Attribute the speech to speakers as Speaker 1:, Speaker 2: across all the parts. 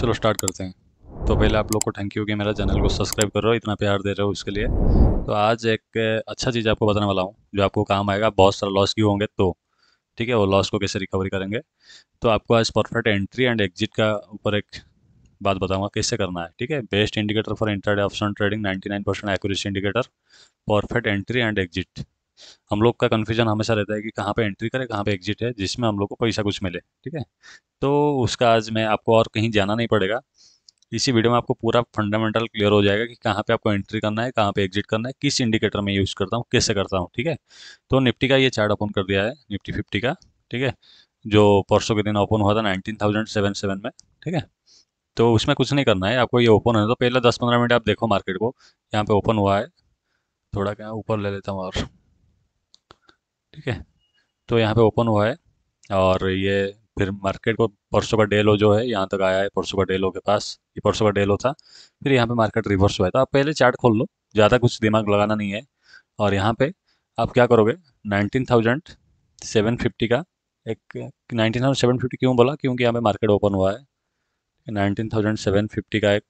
Speaker 1: चलो स्टार्ट करते हैं तो पहले आप लोग को थैंक यू कि मेरा चैनल को सब्सक्राइब कर रहे हो इतना प्यार दे रहे हो उसके लिए तो आज एक अच्छा चीज़ आपको बताने वाला हूँ जो आपको काम आएगा बहुत सारा लॉस क्यों होंगे तो ठीक है वो लॉस को कैसे रिकवरी करेंगे तो आपको आज परफेक्ट एंट्री एंड एग्जिट का ऊपर एक बात बताऊंगा कैसे करना है ठीक है best indicator for intraday option trading 99 percent accuracy indicator perfect entry and exit हम लोग का कन्फ्यूजन हमेशा रहता है कि कहाँ पे एंट्री करें कहाँ पे एग्जिट है जिसमें हम लोग को पैसा कुछ मिले ठीक है तो उसका आज मैं आपको और कहीं जाना नहीं पड़ेगा इसी वीडियो में आपको पूरा फंडामेंटल क्लियर हो जाएगा कि कहाँ पे आपको एंट्री करना है कहाँ पे एग्जिट करना है किस इंडिकेटर में यूज़ करता हूँ कैसे करता हूँ ठीक है तो निफ्टी का ये चार्ट ओपन कर दिया है निफ्टी फिफ्टी का ठीक है जो परसों के दिन ओपन हुआ था नाइनटीन थाउजेंड सेवन सेवन में ठीक है तो उसमें कुछ नहीं करना है आपको ये ओपन है तो पहले दस पंद्रह मिनट आप देखो मार्केट को यहाँ पे ओपन हुआ है थोड़ा क्या ऊपर ले लेता हूँ और ठीक है तो यहाँ पे ओपन हुआ है और ये फिर मार्केट को परसों का डेलो जो है यहाँ तक आया है परसों का डेलो के पास ये परसों का डेलो था फिर यहाँ पे मार्केट रिवर्स हुआ है तो आप पहले चार्ट खोल लो ज़्यादा कुछ दिमाग लगाना नहीं है और यहाँ पे आप क्या करोगे नाइनटीन थाउजेंड सेवन फिफ्टी का एक नाइनटीन थाउजेंड सेवन फिफ्टी क्यों बोला क्योंकि यहाँ पे मार्केट ओपन हुआ है नाइनटीन थाउजेंड सेवन फिफ्टी का एक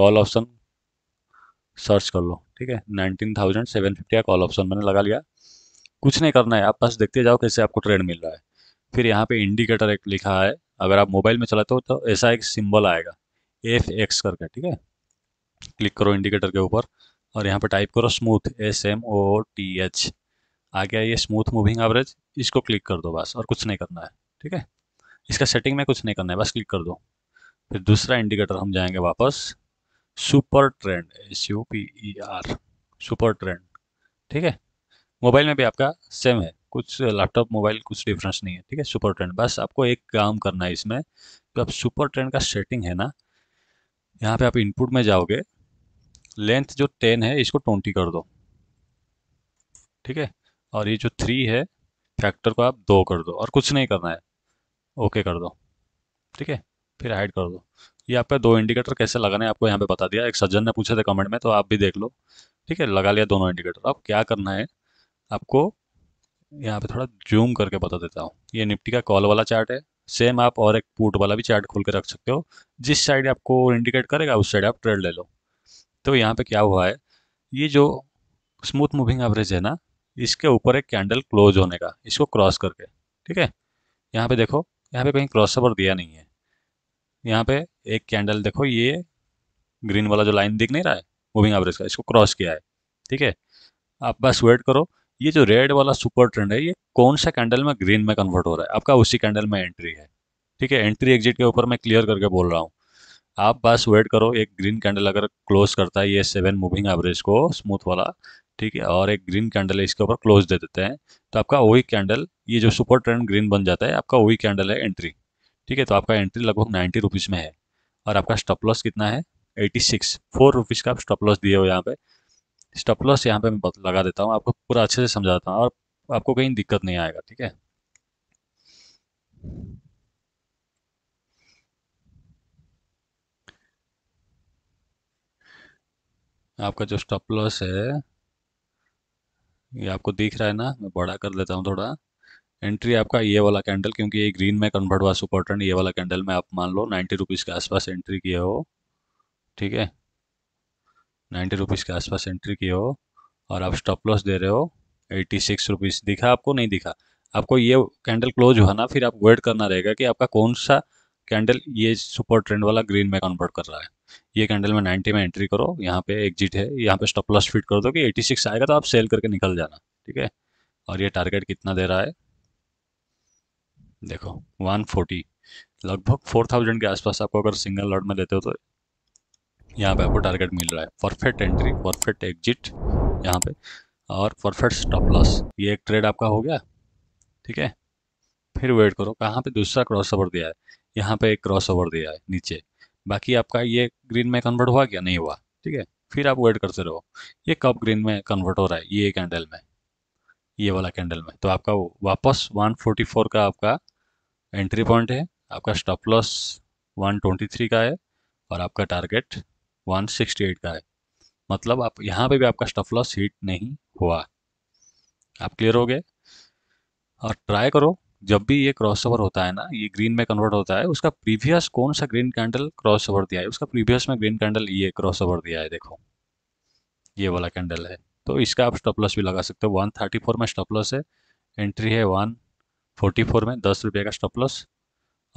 Speaker 1: कॉल ऑप्शन सर्च कर लो ठीक है नाइनटीन थाउजेंड सेवन फिफ्टी का कॉल ऑप्शन मैंने लगा लिया कुछ नहीं करना है आप बस देखते जाओ कैसे आपको ट्रेंड मिल रहा है फिर यहाँ पे इंडिकेटर एक लिखा है अगर आप मोबाइल में चलाते हो तो ऐसा एक सिंबल आएगा एफ एक्स करके ठीक है क्लिक करो इंडिकेटर के ऊपर और यहाँ पे टाइप करो smooth S M O T H आ गया ये स्मूथ मूविंग एवरेज इसको क्लिक कर दो बस और कुछ नहीं करना है ठीक है इसका सेटिंग में कुछ नहीं करना है बस क्लिक कर दो फिर दूसरा इंडिकेटर हम जाएंगे वापस super trend S U P E R super trend ठीक है मोबाइल में भी आपका सेम है कुछ लैपटॉप मोबाइल कुछ डिफरेंस नहीं है ठीक है सुपर ट्रेंड बस आपको एक काम करना है इसमें तो आप सुपर ट्रेंड का सेटिंग है ना यहाँ पे आप इनपुट में जाओगे लेंथ जो टेन है इसको ट्वेंटी कर दो ठीक है और ये जो थ्री है फैक्टर को आप दो कर दो और कुछ नहीं करना है ओके कर दो ठीक है फिर हाइड कर दो ये आपका दो इंडिकेटर कैसे लगाने आपको यहाँ पे बता दिया एक सज्जन ने पूछा था कमेंट में तो आप भी देख लो ठीक है लगा लिया दोनों इंडिकेटर अब क्या करना है आपको यहाँ पे थोड़ा जूम करके बता देता हूँ ये निफ्टी का कॉल वाला चार्ट है सेम आप और एक पुट वाला भी चार्ट खोल के रख सकते हो जिस साइड आपको इंडिकेट करेगा उस साइड आप ट्रेड ले लो तो यहाँ पे क्या हुआ है ये जो स्मूथ मूविंग एवरेज है ना इसके ऊपर एक कैंडल क्लोज होने का इसको क्रॉस करके ठीक है यहाँ पे देखो यहाँ पे कहीं क्रॉस ओवर दिया नहीं है यहाँ पे एक कैंडल देखो ये ग्रीन वाला जो लाइन दिख नहीं रहा है मूविंग एवरेज का इसको क्रॉस किया है ठीक है आप बस वेट करो ये जो रेड वाला सुपर ट्रेंड है ये कौन सा कैंडल में ग्रीन में कन्वर्ट हो रहा है आपका उसी कैंडल में एंट्री है ठीक है एंट्री एग्जिट के ऊपर मैं क्लियर करके बोल रहा हूँ आप बस वेट करो एक ग्रीन कैंडल अगर क्लोज करता है ये सेवन मूविंग एवरेज को स्मूथ वाला ठीक है और एक ग्रीन कैंडल है इसके ऊपर क्लोज दे देते हैं तो आपका वही कैंडल ये जो सुपर ट्रेंड ग्रीन बन जाता है आपका वही कैंडल है एंट्री ठीक है तो आपका एंट्री लगभग नाइन्टी रुपीज़ में है और आपका स्टॉप लॉस कितना है एटी सिक्स फोर रुपीज़ का आप स्टॉप लॉस दिए हो यहाँ पे स्टॉप लॉस यहाँ पे मैं लगा देता हूँ आपको पूरा अच्छे से समझाता हूँ और आपको कहीं दिक्कत नहीं आएगा ठीक है आपका जो स्टॉप लॉस है ये आपको दिख रहा है ना मैं बड़ा कर लेता हूँ थोड़ा एंट्री आपका ये वाला कैंडल क्योंकि ये ग्रीन में कन्वर्ट हुआ सुपर ट्रेंड ये वाला कैंडल में आप मान लो नाइन्टी रुपीज़ के आसपास एंट्री किए हो ठीक है नाइन्टी रुपीज़ के आसपास एंट्री किए हो और आप स्टॉप लॉस दे रहे हो एट्टी सिक्स रुपीज़ दिखा आपको नहीं दिखा आपको ये कैंडल क्लोज हुआ ना फिर आप वेट करना रहेगा कि आपका कौन सा कैंडल ये सुपर ट्रेंड वाला ग्रीन में कन्वर्ट कर रहा है ये कैंडल में 90 में एंट्री करो यहाँ पे एग्जिट है यहाँ पे स्टॉप लॉस फिट कर दो कि 86 आएगा तो आप सेल करके निकल जाना ठीक है और ये टारगेट कितना दे रहा है देखो 140 लगभग 4000 के आसपास आपको अगर सिंगल लॉट में लेते हो तो यहाँ पे आपको टारगेट मिल रहा है परफेक्ट एंट्री परफेक्ट एग्जिट यहाँ पे और परफेक्ट स्टॉप लॉस ये एक ट्रेड आपका हो गया ठीक है फिर वेट करो कहाँ पे दूसरा क्रॉस ओवर दिया है यहाँ पे एक क्रॉस ओवर दिया है नीचे बाकी आपका ये ग्रीन में कन्वर्ट हुआ क्या नहीं हुआ ठीक है फिर आप वेट करते रहो ये कब ग्रीन में कन्वर्ट हो रहा है ये कैंडल में ये वाला कैंडल में तो आपका वापस वन का आपका एंट्री पॉइंट है आपका स्टॉप लॉस 123 का है और आपका टारगेट 168 का है मतलब आप यहाँ पे भी आपका स्टफ लॉस हिट नहीं हुआ आप क्लियर हो गए और ट्राई करो जब भी ये क्रॉस ओवर होता है ना ये ग्रीन में कन्वर्ट होता है उसका प्रीवियस कौन सा ग्रीन कैंडल क्रॉस ओवर दिया है उसका प्रीवियस में ग्रीन कैंडल ये क्रॉस ओवर दिया है देखो ये वाला कैंडल है तो इसका आप स्टॉप लॉस भी लगा सकते हो 134 में स्टॉप लॉस है एंट्री है 144 में दस रुपये का स्टॉप लॉस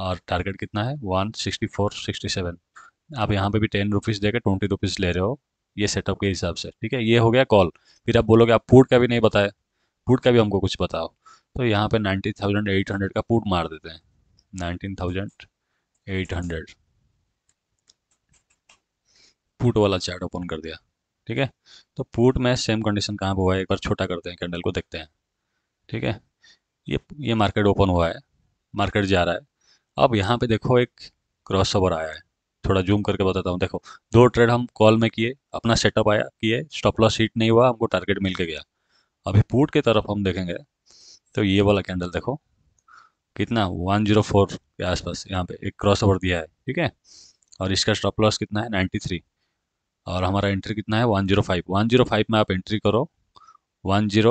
Speaker 1: और टारगेट कितना है सिक्सटी सेवन आप यहाँ पे भी टेन रुपीज़ देकर ट्वेंटी रुपीज़ ले रहे हो ये सेटअप के हिसाब से ठीक है ये हो गया कॉल फिर आप बोलोगे आप पुट का भी नहीं बताए पुट का भी हमको कुछ बताओ तो यहाँ पे नाइनटीन थाउजेंड एट हंड्रेड का पुट मार देते हैं nineteen thousand eight hundred put वाला चार्ट ओपन कर दिया ठीक है तो पुट में सेम कंडीशन कहाँ पर हुआ है एक बार छोटा करते हैं कैंडल को देखते हैं ठीक है ये ये मार्केट ओपन हुआ है मार्केट जा रहा है अब यहाँ पे देखो एक क्रॉस ओवर आया है थोड़ा जूम करके बताता हूँ देखो दो ट्रेड हम कॉल में किए अपना सेटअप आया किए स्टॉप लॉस हिट नहीं हुआ हमको टारगेट मिल के गया अभी पुट की तरफ हम देखेंगे तो ये वाला कैंडल देखो कितना 104 के आसपास यहाँ पे एक क्रॉस ओवर दिया है ठीक है और इसका स्टॉप लॉस कितना है 93 और हमारा एंट्री कितना है 105 105 में आप एंट्री करो 10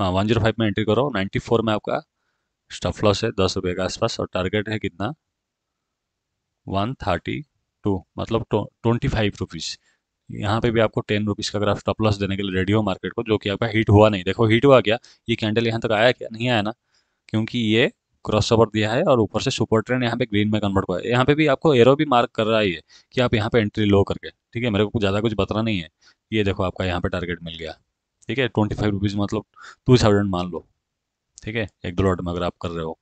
Speaker 1: हाँ वन जीरो फाइव में एंट्री करो 94 में आपका स्टॉप लॉस है दस रुपये के आसपास और टारगेट है कितना वन थर्टी टू मतलब ट्वेंटी फाइव रुपीज़ यहाँ पे भी आपको टेन रुपीज़ का ग्राफ आप स्टॉप लॉस देने के लिए रेडी हो मार्केट को जो कि आपका हीट हुआ नहीं देखो हीट हुआ क्या ये कैंडल यहाँ तक आया क्या नहीं आया ना क्योंकि ये क्रॉस ओवर दिया है और ऊपर से सुपर ट्रेंड यहाँ पे ग्रीन में कन्वर्ट हुआ है यहाँ पे भी आपको एरो भी मार्क कर रहा है ये कि आप यहाँ पे एंट्री लो करके ठीक है मेरे को ज़्यादा कुछ बतना नहीं है ये देखो आपका यहाँ पे टारगेट मिल गया ठीक है ट्वेंटी फाइव रुपीज़ मतलब टू थाउजेंड मान लो ठीक है एक दो लॉट में अगर आप कर रहे हो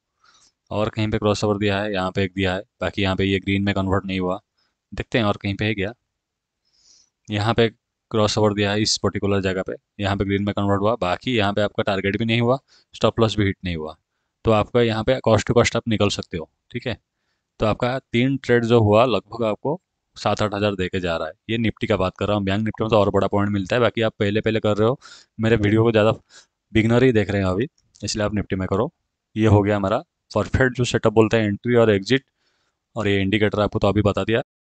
Speaker 1: और कहीं पे क्रॉस ओवर दिया है यहाँ पे एक दिया है बाकी यहाँ पे ये ग्रीन में कन्वर्ट नहीं हुआ देखते हैं और कहीं पे है गया यहाँ पे क्रॉस ओवर दिया है इस पर्टिकुलर जगह पे यहाँ पे ग्रीन में कन्वर्ट हुआ बाकी यहाँ पे आपका टारगेट भी नहीं हुआ स्टॉप लॉस भी हिट नहीं हुआ तो आपका यहाँ पे कॉस्ट टू कॉस्ट आप निकल सकते हो ठीक है तो आपका तीन ट्रेड जो हुआ लगभग आपको सात आठ हज़ार दे के जा रहा है ये निफ्टी का बात कर रहा हूँ बैंक निफ्टी में तो और बड़ा पॉइंट मिलता है बाकी आप पहले पहले कर रहे हो मेरे वीडियो हाँ। को ज़्यादा बिगनर ही देख रहे हैं अभी इसलिए आप निफ्टी में करो ये हो गया हमारा परफेक्ट जो सेटअप बोलते हैं एंट्री और एग्जिट और ये इंडिकेटर आपको तो अभी बता दिया